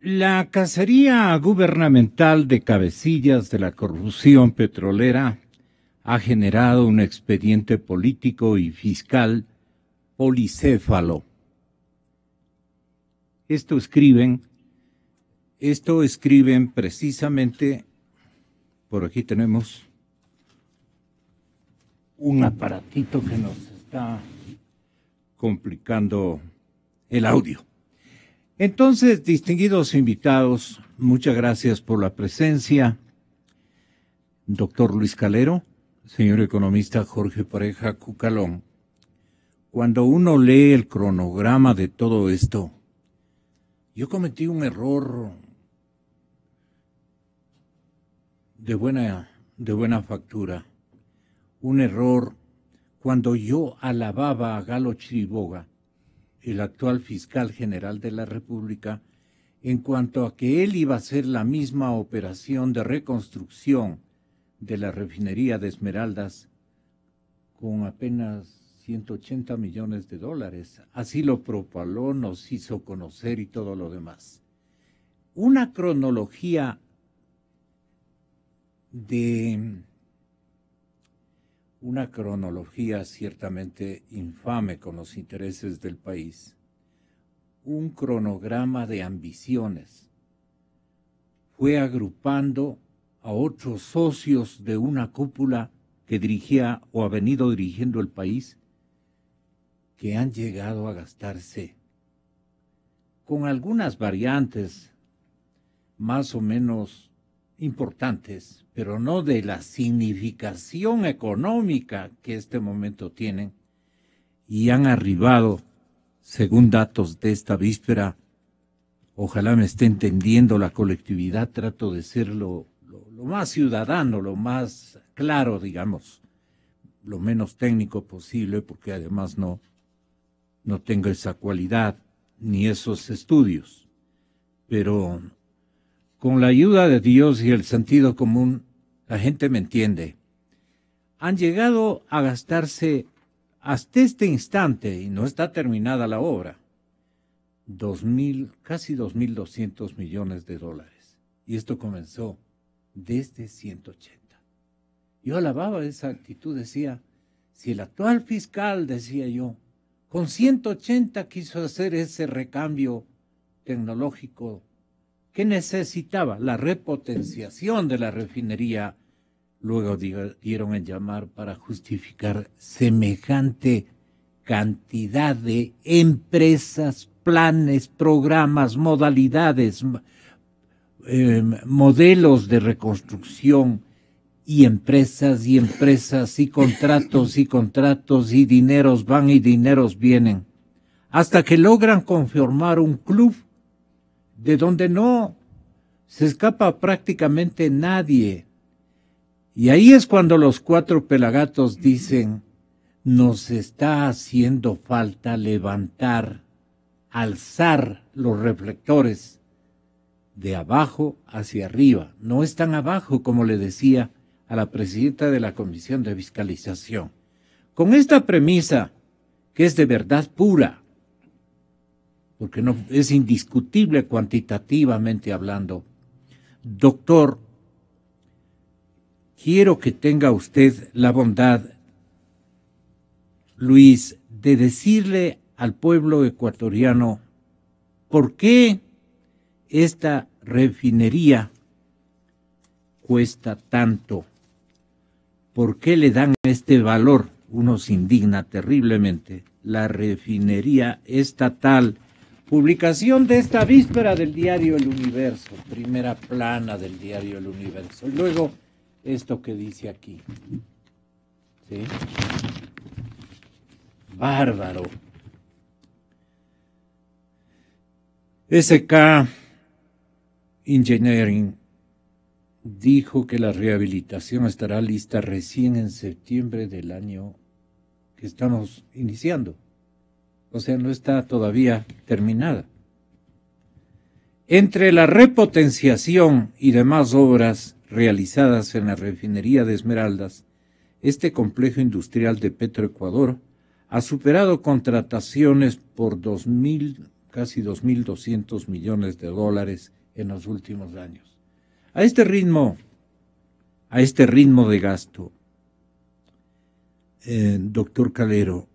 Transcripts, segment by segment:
La cacería gubernamental de cabecillas de la corrupción petrolera ha generado un expediente político y fiscal policéfalo. Esto escriben, esto escriben precisamente, por aquí tenemos un aparatito que nos está complicando el audio. Entonces, distinguidos invitados, muchas gracias por la presencia. Doctor Luis Calero, señor economista Jorge Pareja Cucalón. Cuando uno lee el cronograma de todo esto, yo cometí un error de buena, de buena factura, un error cuando yo alababa a Galo Chiriboga el actual fiscal general de la República, en cuanto a que él iba a hacer la misma operación de reconstrucción de la refinería de Esmeraldas con apenas 180 millones de dólares. Así lo propaló, nos hizo conocer y todo lo demás. Una cronología de una cronología ciertamente infame con los intereses del país, un cronograma de ambiciones. Fue agrupando a otros socios de una cúpula que dirigía o ha venido dirigiendo el país, que han llegado a gastarse, con algunas variantes más o menos importantes, pero no de la significación económica que este momento tienen, y han arribado, según datos de esta víspera, ojalá me esté entendiendo la colectividad, trato de ser lo, más ciudadano, lo más claro, digamos, lo menos técnico posible, porque además no, no tengo esa cualidad ni esos estudios. Pero con la ayuda de Dios y el sentido común, la gente me entiende. Han llegado a gastarse hasta este instante, y no está terminada la obra, casi 2.200 millones de dólares. Y esto comenzó desde 180. Yo alababa esa actitud, decía, si el actual fiscal, decía yo, con 180 quiso hacer ese recambio tecnológico ¿Qué necesitaba la repotenciación de la refinería. Luego dieron en llamar para justificar semejante cantidad de empresas, planes, programas, modalidades, em, modelos de reconstrucción y empresas y empresas y contratos y contratos y dineros van y dineros vienen, hasta que logran conformar un club de donde no se escapa prácticamente nadie. Y ahí es cuando los cuatro pelagatos dicen, nos está haciendo falta levantar, alzar los reflectores de abajo hacia arriba. No están abajo, como le decía a la presidenta de la Comisión de Fiscalización. Con esta premisa, que es de verdad pura, porque no, es indiscutible cuantitativamente hablando. Doctor, quiero que tenga usted la bondad, Luis, de decirle al pueblo ecuatoriano por qué esta refinería cuesta tanto, por qué le dan este valor. Uno se indigna terriblemente. La refinería estatal Publicación de esta víspera del diario El Universo, primera plana del diario El Universo. Luego, esto que dice aquí. Bárbaro. SK Engineering dijo que la rehabilitación estará lista recién en septiembre del año que estamos iniciando o sea, no está todavía terminada. Entre la repotenciación y demás obras realizadas en la refinería de Esmeraldas, este complejo industrial de Petroecuador ha superado contrataciones por casi 2.200 millones de dólares en los últimos años. A este ritmo, a este ritmo de gasto, eh, doctor Calero,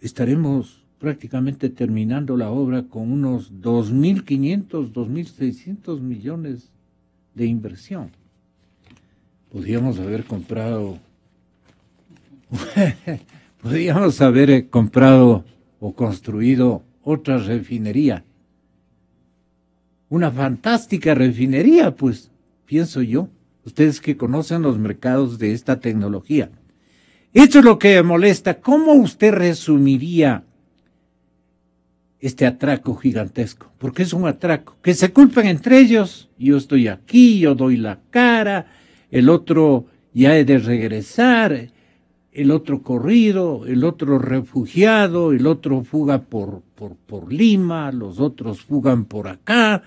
estaremos prácticamente terminando la obra con unos 2.500, 2.600 millones de inversión. Podríamos haber comprado, podríamos haber eh, comprado o construido otra refinería. Una fantástica refinería, pues, pienso yo, ustedes que conocen los mercados de esta tecnología. Eso es lo que me molesta. ¿Cómo usted resumiría este atraco gigantesco, porque es un atraco, que se culpen entre ellos, yo estoy aquí, yo doy la cara, el otro ya he de regresar, el otro corrido, el otro refugiado, el otro fuga por, por, Lima, los otros fugan por acá,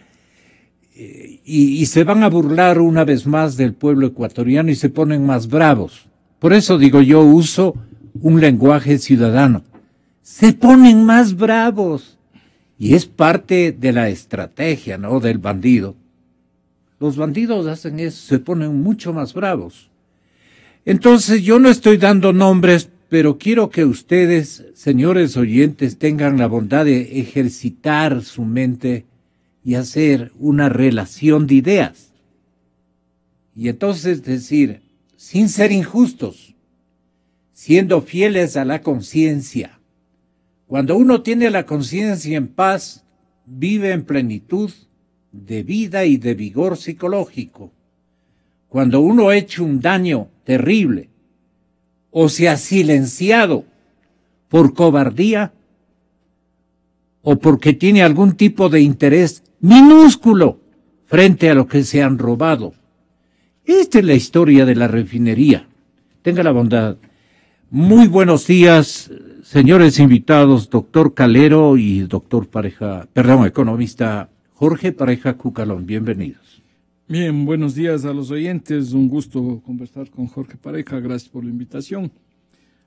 eh, y se van a burlar una vez más del pueblo ecuatoriano y se ponen más bravos. Por eso digo yo uso un lenguaje ciudadano. Se ponen más bravos y es parte de la estrategia, ¿no? Del bandido. Los bandidos hacen eso, se ponen mucho más bravos. Entonces yo no estoy dando nombres, pero quiero que ustedes, señores oyentes, tengan la bondad de ejercitar su mente y hacer una relación de ideas. Y entonces decir, sin ser injustos, siendo fieles a la conciencia, cuando uno tiene la conciencia en paz, vive en plenitud de vida y de vigor psicológico. Cuando uno ha hecho un daño terrible o se ha silenciado por cobardía o porque tiene algún tipo de interés minúsculo frente a lo que se han robado. Esta es la historia de la refinería. Tenga la bondad. Muy buenos días, Señores invitados, doctor Calero y doctor Pareja, perdón, economista Jorge Pareja Cucalón, bienvenidos. Bien, buenos días a los oyentes, un gusto conversar con Jorge Pareja, gracias por la invitación.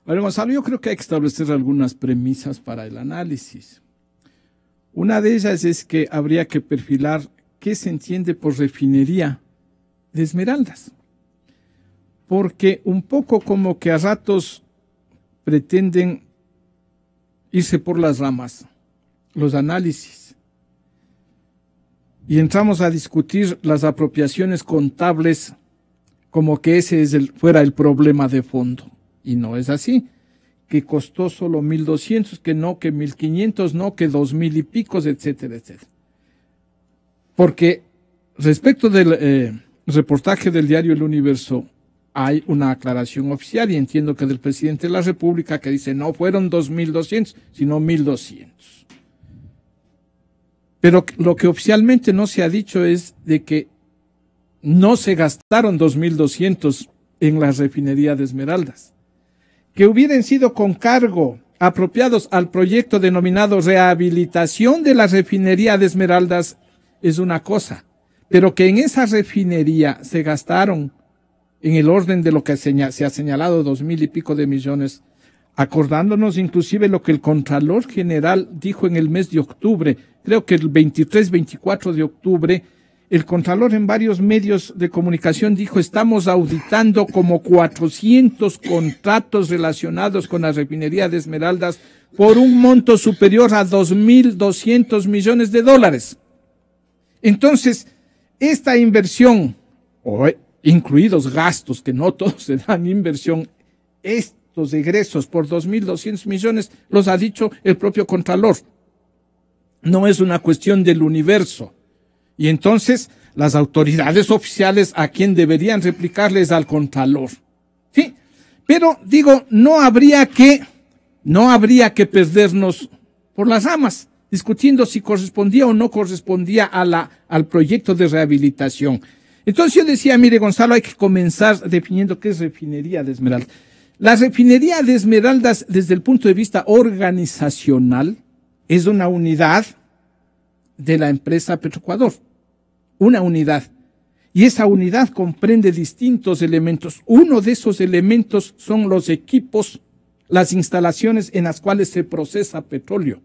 A yo creo que hay que establecer algunas premisas para el análisis. Una de ellas es que habría que perfilar qué se entiende por refinería de esmeraldas, porque un poco como que a ratos pretenden irse por las ramas, los análisis. Y entramos a discutir las apropiaciones contables como que ese es el, fuera el problema de fondo. Y no es así, que costó solo 1.200, que no, que 1.500, no, que 2.000 y picos, etcétera, etcétera. Porque respecto del eh, reportaje del diario El Universo, hay una aclaración oficial y entiendo que del presidente de la República que dice no fueron dos mil doscientos sino 1.200. Pero lo que oficialmente no se ha dicho es de que no se gastaron dos mil doscientos en la refinería de Esmeraldas, que hubieran sido con cargo apropiados al proyecto denominado rehabilitación de la refinería de Esmeraldas es una cosa, pero que en esa refinería se gastaron en el orden de lo que se ha señalado, dos mil y pico de millones, acordándonos inclusive lo que el Contralor General dijo en el mes de octubre, creo que el 23-24 de octubre, el Contralor en varios medios de comunicación dijo, estamos auditando como 400 contratos relacionados con la refinería de Esmeraldas por un monto superior a 2.200 millones de dólares. Entonces, esta inversión, incluidos gastos, que no todos se dan inversión, estos egresos por 2.200 millones los ha dicho el propio Contralor. No es una cuestión del universo. Y entonces las autoridades oficiales a quien deberían replicarles al Contralor. ¿Sí? Pero digo, no habría que, no habría que perdernos por las amas discutiendo si correspondía o no correspondía a la, al proyecto de rehabilitación. Entonces yo decía, mire Gonzalo, hay que comenzar definiendo qué es refinería de esmeraldas. La refinería de esmeraldas desde el punto de vista organizacional es una unidad de la empresa Petroecuador. Una unidad. Y esa unidad comprende distintos elementos. Uno de esos elementos son los equipos, las instalaciones en las cuales se procesa petróleo.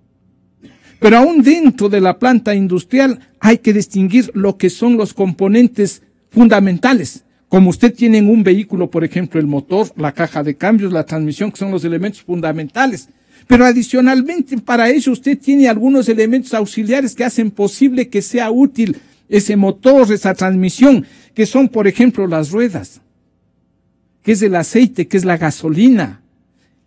Pero aún dentro de la planta industrial hay que distinguir lo que son los componentes fundamentales. Como usted tiene en un vehículo, por ejemplo, el motor, la caja de cambios, la transmisión, que son los elementos fundamentales. Pero adicionalmente para eso usted tiene algunos elementos auxiliares que hacen posible que sea útil ese motor, esa transmisión, que son, por ejemplo, las ruedas, que es el aceite, que es la gasolina,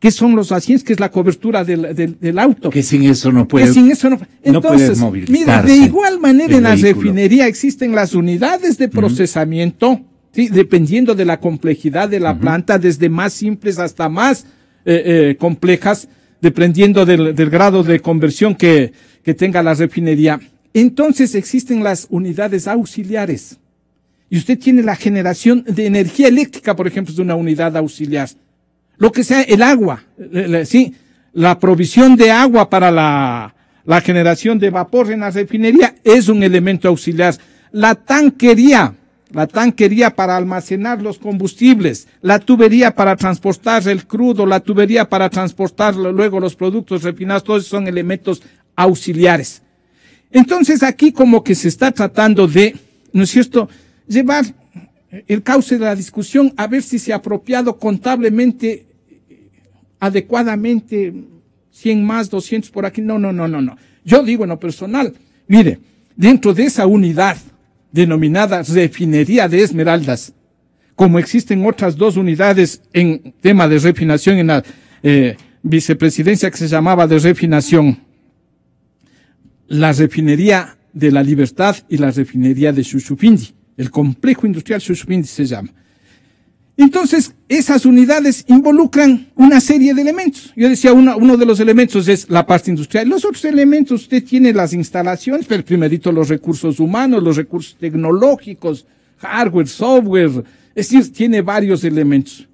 ¿Qué son los asientos, que es la cobertura del, del, auto. Que sin eso no puede. Que sin eso entonces, mira, de igual manera en la refinería existen las unidades de procesamiento, ¿sí? dependiendo de la complejidad de la planta, desde más simples hasta más eh, eh, complejas, dependiendo del, del, grado de conversión que, que tenga la refinería. Entonces existen las unidades auxiliares. Y usted tiene la generación de energía eléctrica, por ejemplo, de una unidad auxiliar lo que sea, el agua, sí, la provisión de agua para la, la generación de vapor en la refinería es un elemento auxiliar. La tanquería, la tanquería para almacenar los combustibles, la tubería para transportar el crudo, la tubería para transportar luego los productos refinados, todos son elementos auxiliares. Entonces aquí como que se está tratando de, ¿no es cierto?, llevar el cauce de la discusión a ver si se ha apropiado contablemente adecuadamente 100 más, 200 por aquí. No, no, no, no, no. Yo digo en lo personal, mire, dentro de esa unidad denominada refinería de esmeraldas, como existen otras dos unidades en tema de refinación en la eh, vicepresidencia que se llamaba de refinación, la refinería de la libertad y la refinería de Chuchupindi, el complejo industrial Chuchupindi se llama. Entonces, esas unidades involucran una serie de elementos. Yo decía, uno de los elementos es la parte industrial. Los otros elementos, usted tiene las instalaciones, pero primerito los recursos humanos, los recursos tecnológicos, hardware, software. Es decir, tiene varios elementos.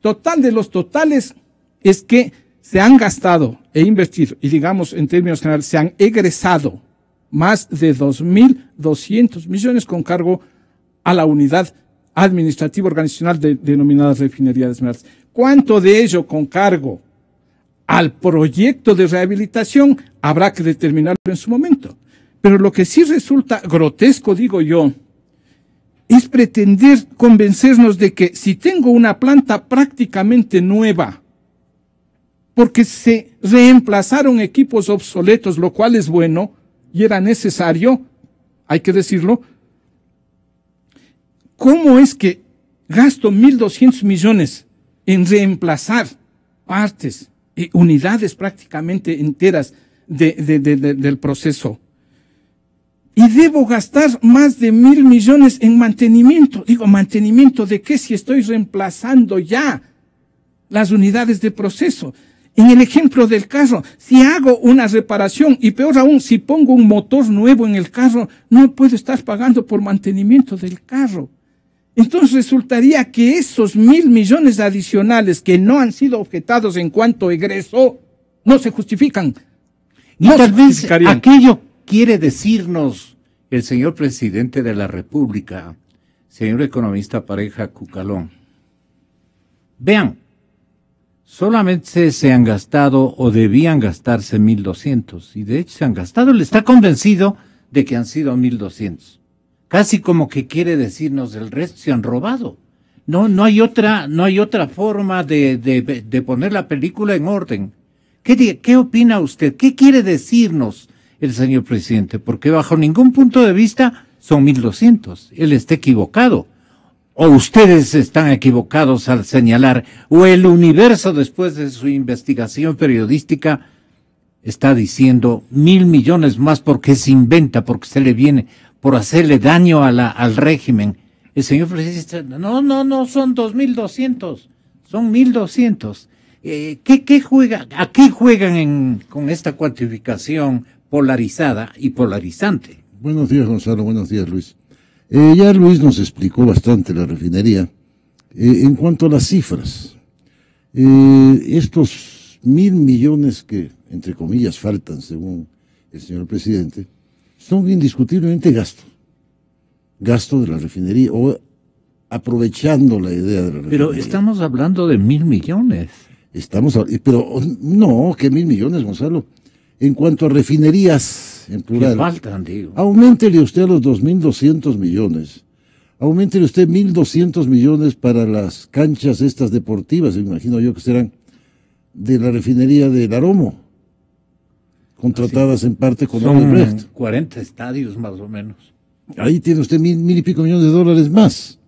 Total de los totales es que se han gastado e invertido, y digamos en términos generales, se han egresado más de 2.200 millones con cargo a la unidad administrativo organizacional de, denominadas refinerías de Esmeraldas. ¿Cuánto de ello con cargo al proyecto de rehabilitación habrá que determinarlo en su momento? Pero lo que sí resulta grotesco, digo yo, es pretender convencernos de que si tengo una planta prácticamente nueva, porque se reemplazaron equipos obsoletos, lo cual es bueno y era necesario, hay que decirlo, ¿Cómo es que gasto 1.200 millones en reemplazar partes y unidades prácticamente enteras del proceso? Y debo gastar más de mil millones en mantenimiento. Digo, mantenimiento de qué si estoy reemplazando ya las unidades de proceso. En el ejemplo del carro, si hago una reparación y peor aún, si pongo un motor nuevo en el carro, no puedo estar pagando por mantenimiento del carro. Entonces resultaría que esos mil millones adicionales que no han sido objetados en cuanto egreso no se justifican. y tal vez aquello quiere decirnos el señor presidente de la República, señor economista pareja Cucalón. Vean, solamente se han gastado o debían gastarse mil doscientos. y de hecho se han gastado, le está convencido de que han sido mil doscientos. Casi como que quiere decirnos el resto se han robado. No, no hay otra, no hay otra forma de, poner la película en orden. ¿Qué, ¿Qué opina usted? ¿Qué quiere decirnos el señor presidente? Porque bajo ningún punto de vista son 1200. Él está equivocado. O ustedes están equivocados al señalar, o el universo después de su investigación periodística está diciendo mil millones más porque se inventa, porque se le viene, por hacerle daño a la, al régimen. El señor Francisco, no, no, no, son 2.200, son 1.200. Eh, ¿qué, juega, ¿A qué juegan con esta cuantificación polarizada y polarizante? Buenos días, Gonzalo, buenos días, Luis. Eh, ya Luis nos explicó bastante la refinería. Eh, en cuanto a las cifras, eh, estos mil millones que, entre comillas, faltan, según el señor presidente, son indiscutiblemente gasto gasto de la refinería o aprovechando la idea de la refinería. Pero estamos hablando de mil millones. Estamos, pero no, qué mil millones, Gonzalo. En cuanto a refinerías, en plural. faltan, digo. Aumentele usted a los 2.200 millones. Aumentele usted 1.200 millones para las canchas estas deportivas, imagino yo que serán, de la refinería de Laromo contratadas en parte con Son 40 estadios más o menos. Ahí tiene usted mil, y pico millones de dólares más.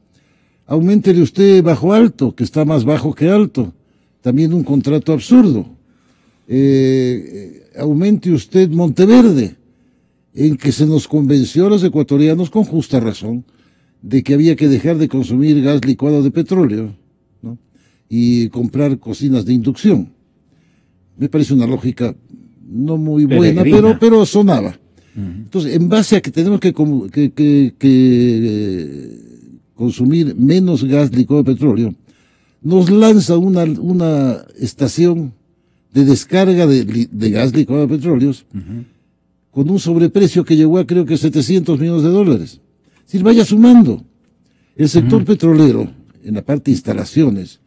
Aumentele usted bajo alto, que está más bajo que alto. También un contrato absurdo. Eh, aumente usted Monteverde, en que se nos convenció a los ecuatorianos con justa razón de que había que dejar de consumir gas licuado de petróleo y comprar cocinas de inducción. Me parece una lógica no muy buena, pero, pero sonaba. Entonces, en base a que tenemos que, eh, consumir menos gas licuado de petróleo, nos lanza una, una estación de descarga de, gas licuado de petróleo con un sobreprecio que llegó a creo que 700 millones de dólares. si decir, vaya sumando. El sector petrolero, en la parte de instalaciones,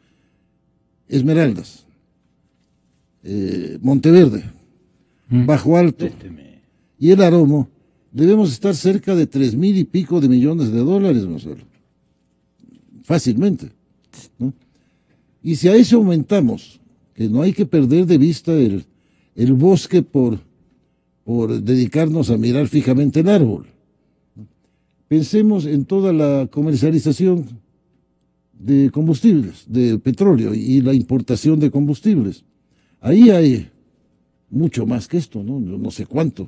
Esmeraldas, eh, Monteverde, Mm. Bajo Alto y el Aromo, debemos estar cerca de tres mil y pico de millones de dólares, nosotros, Fácilmente. Y si a eso aumentamos, que no hay que perder de vista el, el bosque por, por dedicarnos a mirar fijamente el árbol. Pensemos en toda la comercialización de combustibles, de petróleo y la importación de combustibles. Ahí hay mucho más que esto, ¿no? No sé cuánto.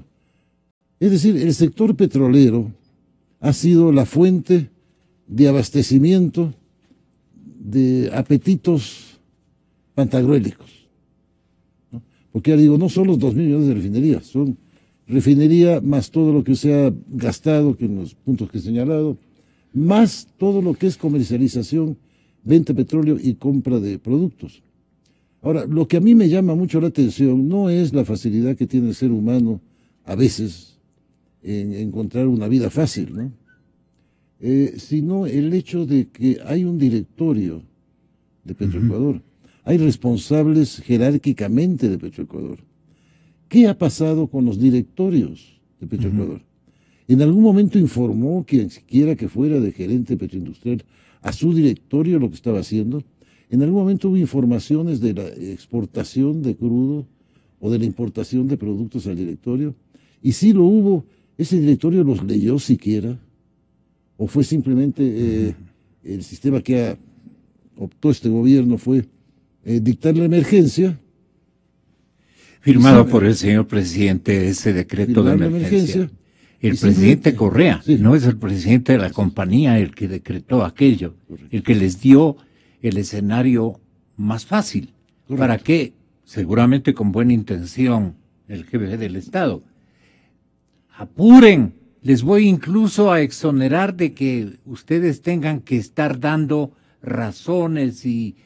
Es decir, el sector petrolero ha sido la fuente de abastecimiento de apetitos pantagruélicos. Porque ya digo, no son los dos millones de refinerías, son refinería más todo lo que se ha gastado, que en los puntos que he señalado, más todo lo que es comercialización, venta de petróleo y compra de productos. Ahora, lo que a mí me llama mucho la atención no es la facilidad que tiene el ser humano a veces en encontrar una vida fácil, ¿no? Eh, sino el hecho de que hay un directorio de Petroecuador, hay responsables jerárquicamente de Petroecuador. ¿Qué ha pasado con los directorios de Petroecuador? En algún momento informó quien siquiera que fuera de gerente petroindustrial a su directorio lo que estaba haciendo. En algún momento hubo informaciones de la exportación de crudo o de la importación de productos al directorio. Y si lo hubo, ¿ese directorio los leyó siquiera? ¿O fue simplemente eh, el sistema que optó este gobierno fue eh, dictar la emergencia? Firmado por el señor presidente ese decreto de emergencia. el presidente Correa, no es el presidente de la compañía el que decretó aquello, el que les dio el escenario más fácil. ¿Para que, Seguramente con buena intención el jefe del Estado. Apuren, les voy incluso a exonerar de que ustedes tengan que estar dando razones y,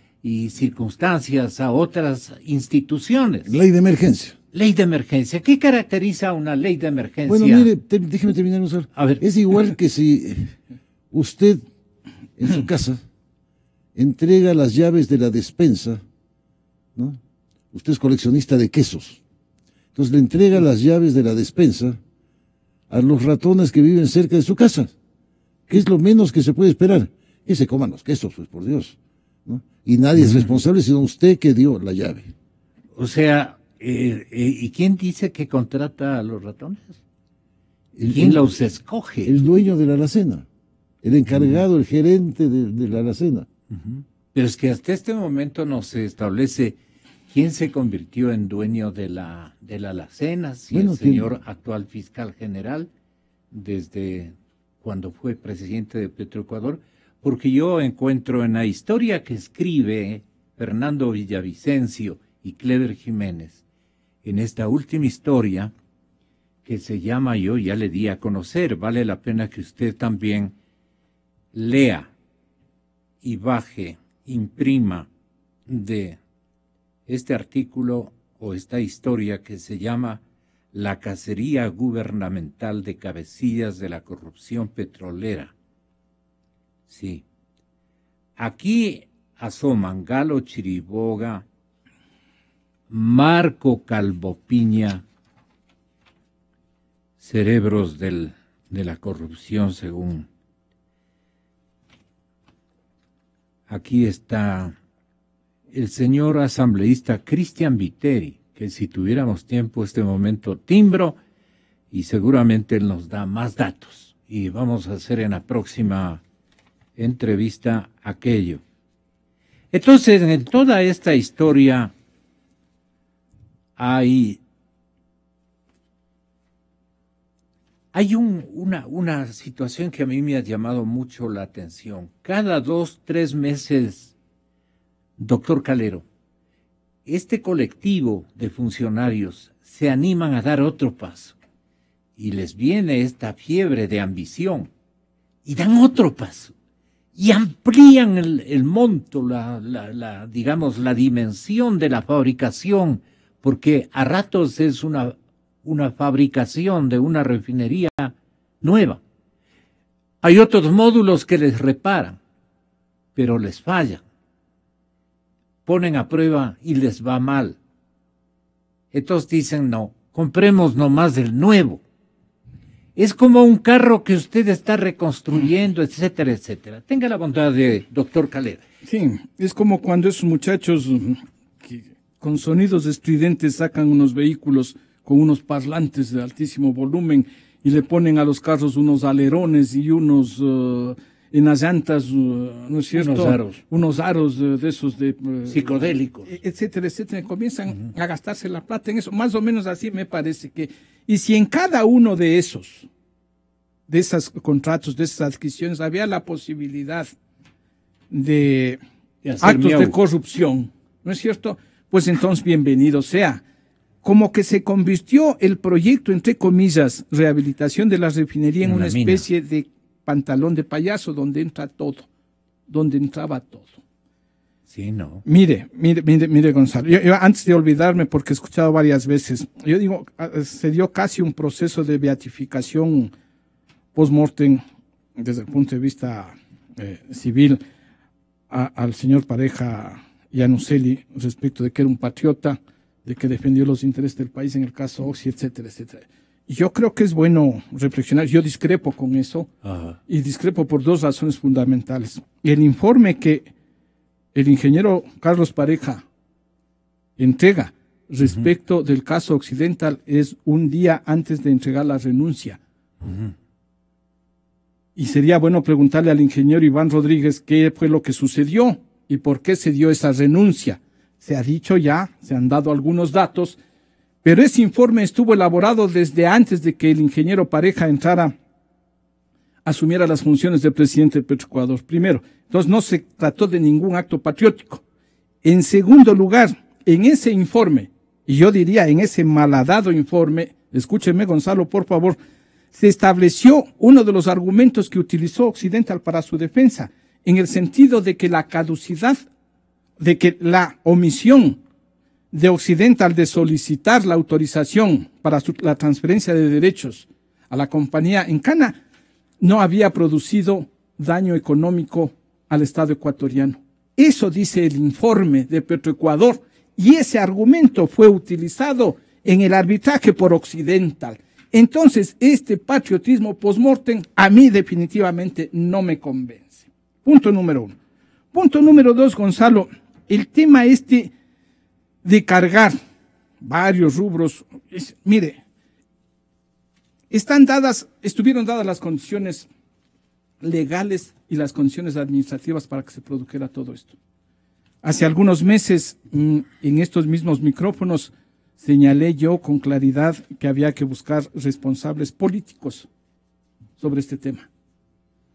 circunstancias a otras instituciones. Ley de emergencia. Ley de emergencia. ¿Qué caracteriza una ley de emergencia? Bueno, mire, déjeme terminar, un A ver. Es igual que si usted en su casa entrega las llaves de la despensa, ¿no? Usted es coleccionista de quesos. Entonces le entrega las llaves de la despensa a los ratones que viven cerca de su casa, que es lo menos que se puede esperar, que se coman los quesos, pues por Dios. ¿no? Y nadie es responsable sino usted que dio la llave. O sea, eh, eh, ¿y quién dice que contrata a los ratones? ¿Quién los escoge? El dueño de la alacena, el encargado, el gerente de la alacena. Pero es que hasta este momento no se establece quién se convirtió en dueño de la, de la alacena, si el señor actual fiscal general, desde cuando fue presidente de Petroecuador, porque yo encuentro en la historia que escribe Fernando Villavicencio y Clever Jiménez, en esta última historia, que se llama Yo ya le di a conocer, vale la pena que usted también lea y baje, imprima de este artículo o esta historia que se llama La cacería gubernamental de cabecillas de la corrupción petrolera. Sí. Aquí asoman Galo Chiriboga, Marco Calvopiña, cerebros del, de la corrupción según Aquí está el señor asambleísta Cristian Viteri, que si tuviéramos tiempo este momento timbro y seguramente él nos da más datos. Y vamos a hacer en la próxima entrevista aquello. Entonces, en toda esta historia hay Hay una, situación que a mí me ha llamado mucho la atención. Cada dos, tres meses, doctor Calero, este colectivo de funcionarios se animan a dar otro paso y les viene esta fiebre de ambición y dan otro paso y amplían el, monto, la, digamos, la dimensión de la fabricación, porque a ratos es una una fabricación de una refinería nueva. Hay otros módulos que les reparan, pero les fallan. Ponen a prueba y les va mal. Entonces dicen, no, compremos nomás el nuevo. Es como un carro que usted está reconstruyendo, etcétera, etcétera. Tenga la bondad de doctor Calera. Sí, es como cuando esos muchachos mm, con sonidos estridentes sacan unos vehículos con unos parlantes de altísimo volumen y le ponen a los carros unos alerones y unos eh, en las llantas, eh, ¿no es cierto? Unos aros. Unos aros eh, de esos de... Psicodélicos. E-, etcétera, etcétera. Comienzan a gastarse la plata en eso. Más o menos así me parece que... Y si en cada uno de esos, de esos contratos, de esas adquisiciones, había la posibilidad de, actos de corrupción, ¿no es cierto? Pues entonces bienvenido sea como que se convirtió el proyecto, entre comillas, rehabilitación de la refinería en, una especie de pantalón de payaso donde entra todo, donde entraba todo. Sí, no. Mire, mire, mire, mire, Gonzalo. Yo, antes de olvidarme, porque he escuchado varias veces, yo digo, ah, se dio casi un proceso de beatificación post-mortem desde el punto de vista eh, civil al señor Pareja Yanuseli respecto de que era un patriota de que defendió los intereses del país en el caso Oxy, etcétera, etcétera. Yo creo que es bueno reflexionar. Yo discrepo con eso y discrepo por dos razones fundamentales. El informe que el ingeniero Carlos Pareja entrega respecto del caso occidental es un día antes de entregar la renuncia. Y sería bueno preguntarle al ingeniero Iván Rodríguez qué fue lo que sucedió y por qué se dio esa renuncia se ha dicho ya, se han dado algunos datos, pero ese informe estuvo elaborado desde antes de que el ingeniero Pareja entrara, asumiera las funciones de presidente de Petroecuador primero. Entonces no se trató de ningún acto patriótico. En segundo lugar, en ese informe, y yo diría en ese malhadado informe, escúcheme Gonzalo, por favor, se estableció uno de los argumentos que utilizó Occidental para su defensa, en el sentido de que la caducidad de que la omisión de Occidental de solicitar la autorización para la transferencia de derechos a la compañía en Cana no había producido daño económico al Estado ecuatoriano. Eso dice el informe de Petroecuador y ese argumento fue utilizado en el arbitraje por Occidental. Entonces, este patriotismo post-mortem a mí definitivamente no me convence. Punto número uno. Punto número dos, Gonzalo, el tema este de cargar varios rubros, mire, están dadas, estuvieron dadas las condiciones legales y las condiciones administrativas para que se produjera todo esto. Hace algunos meses, mm, en estos mismos micrófonos, señalé yo con claridad que había que buscar responsables políticos sobre este tema.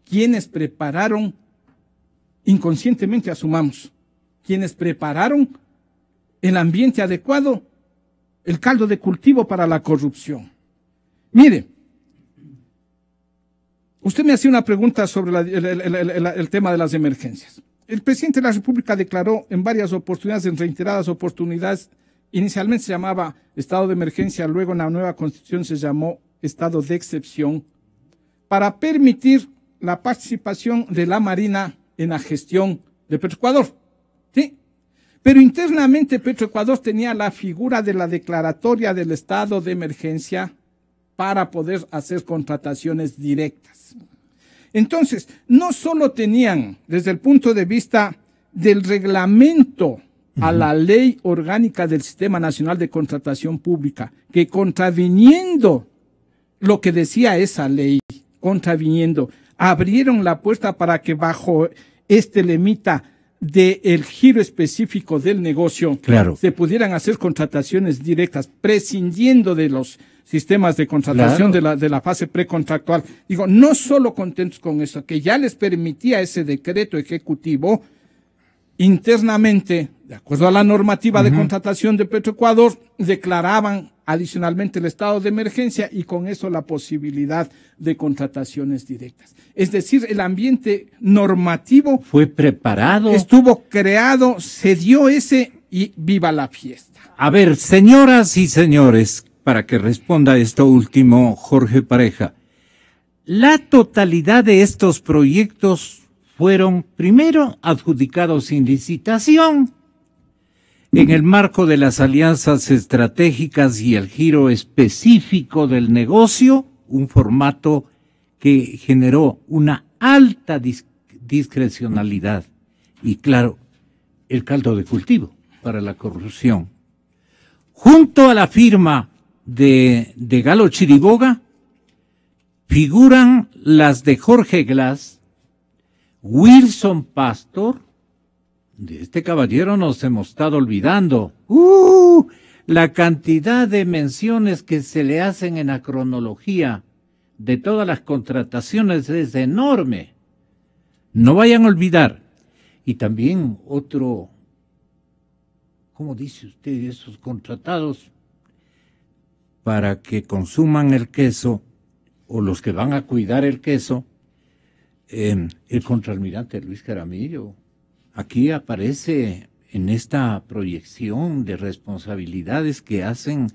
Quienes prepararon inconscientemente, asumamos, quienes prepararon el ambiente adecuado, el caldo de cultivo para la corrupción. Mire, usted me hacía una pregunta sobre el, tema de las emergencias. El presidente de la República declaró en varias oportunidades, en reiteradas oportunidades, inicialmente se llamaba estado de emergencia, luego en la nueva constitución se llamó estado de excepción, para permitir la participación de la Marina en la gestión de Petro pero internamente Petroecuador tenía la figura de la declaratoria del estado de emergencia para poder hacer contrataciones directas. Entonces, no solo tenían desde el punto de vista del reglamento a la ley orgánica del Sistema Nacional de Contratación Pública, que contraviniendo lo que decía esa ley, contraviniendo, abrieron la puerta para que bajo este lemita de el giro específico del negocio, claro. se pudieran hacer contrataciones directas, prescindiendo de los sistemas de contratación de, la, de la fase precontractual. Digo, no solo contentos con eso, que ya les permitía ese decreto ejecutivo internamente de acuerdo a la normativa de contratación de Petroecuador, declaraban adicionalmente el estado de emergencia y con eso la posibilidad de contrataciones directas. Es decir, el ambiente normativo fue preparado, estuvo creado, se dio ese y viva la fiesta. A ver, señoras y señores, para que responda esto último Jorge Pareja, la totalidad de estos proyectos fueron primero adjudicados sin licitación, en el marco de las alianzas estratégicas y el giro específico del negocio, un formato que generó una alta discrecionalidad y claro, el caldo de cultivo para la corrupción. Junto a la firma de, de Galo Chiriboga figuran las de Jorge Glass, Wilson Pastor, de este caballero nos hemos estado olvidando. ¡Uh! La cantidad de menciones que se le hacen en la cronología de todas las contrataciones es enorme. No vayan a olvidar. Y también otro, ¿cómo dice usted esos contratados? Para que consuman el queso o los que van a cuidar el queso, eh, el contraalmirante Luis Caramillo Aquí aparece en esta proyección de responsabilidades que hacen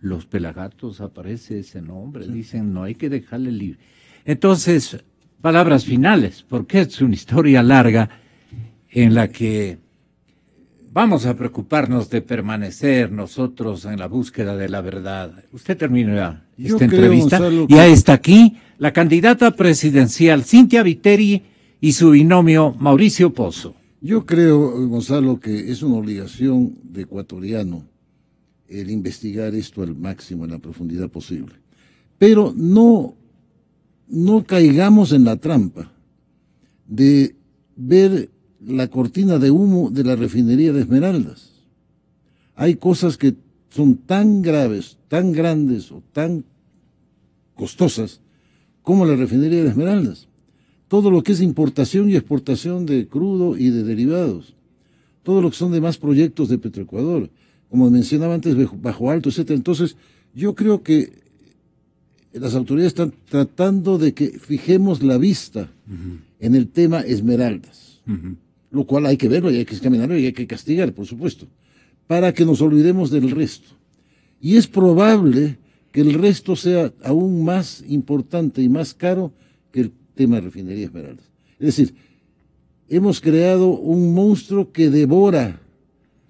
los pelagatos, aparece ese nombre. Dicen, no hay que dejarle libre. Entonces, palabras finales, porque es una historia larga en la que vamos a preocuparnos de permanecer nosotros en la búsqueda de la verdad. Usted termina esta entrevista. y Ya está aquí la candidata presidencial Cintia Viteri y su binomio Mauricio Pozo. Yo creo, Gonzalo, que es una obligación de ecuatoriano el investigar esto al máximo, en la profundidad posible. Pero no, no caigamos en la trampa de ver la cortina de humo de la refinería de Esmeraldas. Hay cosas que son tan graves, tan grandes o tan costosas como la refinería de Esmeraldas todo lo que es importación y exportación de crudo y de derivados, todo lo que son demás proyectos de Petroecuador, como mencionaba antes, bajo alto, etc. Entonces, yo creo que las autoridades están tratando de que fijemos la vista en el tema esmeraldas, lo cual hay que verlo y hay que examinarlo y hay que castigar, por supuesto, para que nos olvidemos del resto. Y es probable que el resto sea aún más importante y más caro que el tema Refinería Es decir, hemos creado un monstruo que devora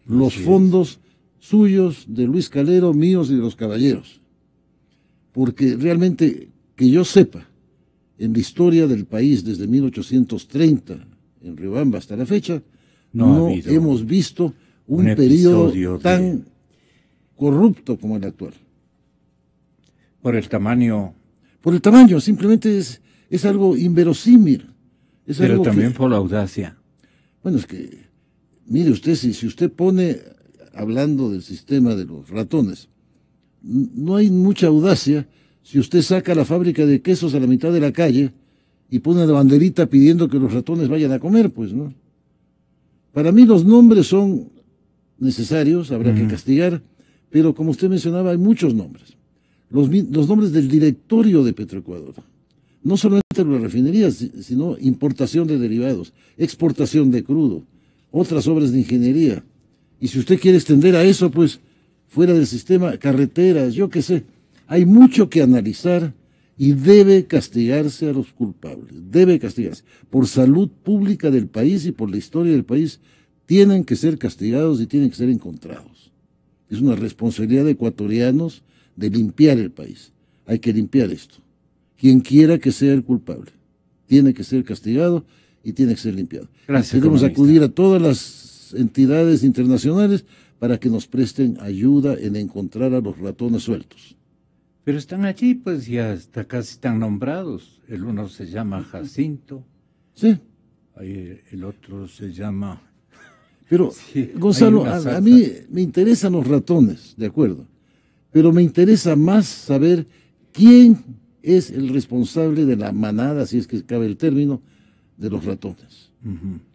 los fondos suyos, de Luis Calero, míos y de los caballeros. Porque realmente, que yo sepa, en la historia del país desde 1830, en Riobamba hasta la fecha, no, hemos visto un, periodo tan corrupto como el actual. Por el tamaño. Por el tamaño, simplemente es, es algo inverosímil. Es Pero también por la audacia. Bueno, es que, mire usted, si, usted pone, hablando del sistema de los ratones, no hay mucha audacia si usted saca la fábrica de quesos a la mitad de la calle y pone la banderita pidiendo que los ratones vayan a comer, pues, ¿no? Para mí los nombres son necesarios, habrá que castigar, pero como usted mencionaba, hay muchos nombres. Los, los nombres del directorio de Petroecuador no solamente las refinerías, sino importación de derivados, exportación de crudo, otras obras de ingeniería. Y si usted quiere extender a eso, pues fuera del sistema, carreteras, yo qué sé, hay mucho que analizar y debe castigarse a los culpables, debe castigarse. Por salud pública del país y por la historia del país, tienen que ser castigados y tienen que ser encontrados. Es una responsabilidad de ecuatorianos de limpiar el país. Hay que limpiar esto quien quiera que sea el culpable. Tiene que ser castigado y tiene que ser limpiado. Gracias, Queremos acudir a todas las entidades internacionales para que nos presten ayuda en encontrar a los ratones sueltos. Pero están allí, pues ya hasta casi están nombrados. El uno se llama Jacinto. Sí. El otro se llama... Pero, Gonzalo, a mí me interesan los ratones, de acuerdo. Pero me interesa más saber quién es el responsable de la manada, si es que cabe el término, de los ratones.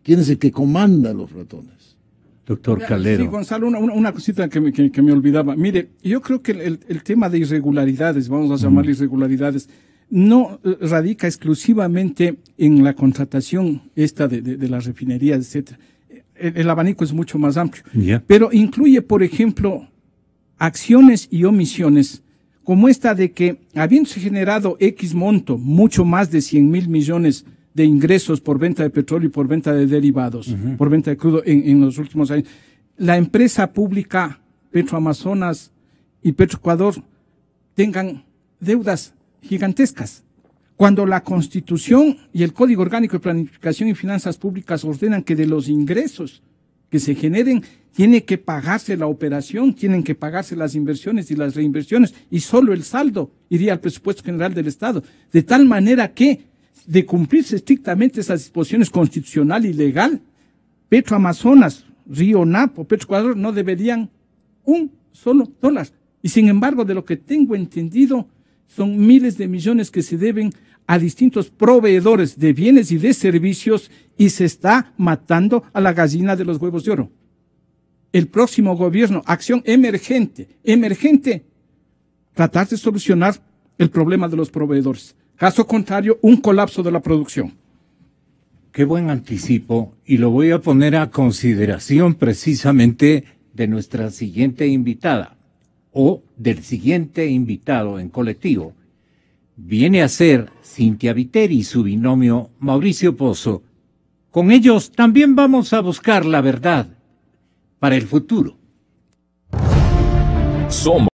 ¿Quién es el que comanda los ratones? Doctor Calero. Sí, Gonzalo, una, cosita que me, que, me, olvidaba. Mire, yo creo que el, tema de irregularidades, vamos a llamar irregularidades, no eh, radica exclusivamente en la contratación esta de, de, las refinerías, etcétera. El, abanico es mucho más amplio. Pero incluye, por ejemplo, acciones y omisiones como esta de que, habiéndose generado X monto, mucho más de 100 mil millones de ingresos por venta de petróleo y por venta de derivados, por venta de crudo en, en, los últimos años, la empresa pública Petroamazonas y Petroecuador tengan deudas gigantescas. Cuando la Constitución y el Código Orgánico de Planificación y Finanzas Públicas ordenan que de los ingresos que se generen, tiene que pagarse la operación, tienen que pagarse las inversiones y las reinversiones, y solo el saldo iría al presupuesto general del Estado. De tal manera que, de cumplirse estrictamente esas disposiciones constitucional y legal, Petro Amazonas, Río Napo, Petro Ecuador no deberían un solo dólar. Y sin embargo, de lo que tengo entendido, son miles de millones que se deben a distintos proveedores de bienes y de servicios y se está matando a la gallina de los huevos de oro el próximo gobierno, acción emergente, emergente, tratar de solucionar el problema de los proveedores. Caso contrario, un colapso de la producción. Qué buen anticipo y lo voy a poner a consideración precisamente de nuestra siguiente invitada o del siguiente invitado en colectivo. Viene a ser Cintia Viteri y su binomio Mauricio Pozo. Con ellos también vamos a buscar la verdad para el futuro. Somos